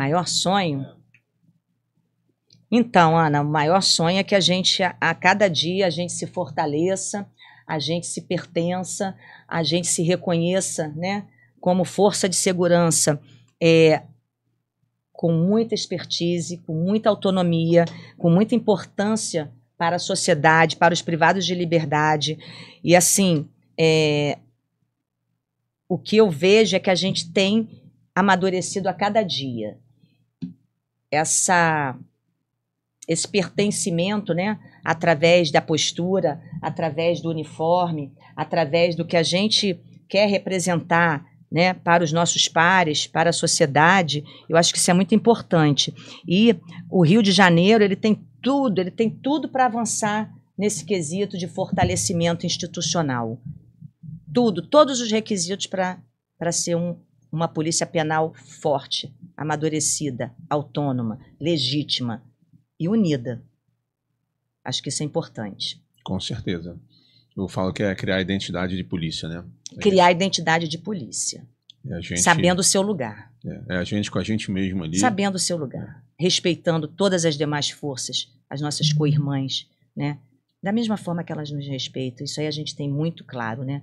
Maior sonho? Então, Ana, o maior sonho é que a gente, a, a cada dia, a gente se fortaleça, a gente se pertença, a gente se reconheça, né? Como força de segurança, é, com muita expertise, com muita autonomia, com muita importância para a sociedade, para os privados de liberdade. E assim, é, o que eu vejo é que a gente tem amadurecido a cada dia essa esse pertencimento, né, através da postura, através do uniforme, através do que a gente quer representar, né, para os nossos pares, para a sociedade. Eu acho que isso é muito importante. E o Rio de Janeiro, ele tem tudo, ele tem tudo para avançar nesse quesito de fortalecimento institucional. Tudo, todos os requisitos para ser um, uma polícia penal forte, amadurecida, autônoma, legítima e unida. Acho que isso é importante. Com certeza. Eu falo que é criar a identidade de polícia, né? criar a identidade de polícia. É, gente... Sabendo o seu lugar. É, é, a gente com a gente mesmo ali. Sabendo o seu lugar. Respeitando todas as demais forças, as nossas co-irmãs, né? Da mesma forma que elas nos respeitam. Isso aí a gente tem muito claro, né?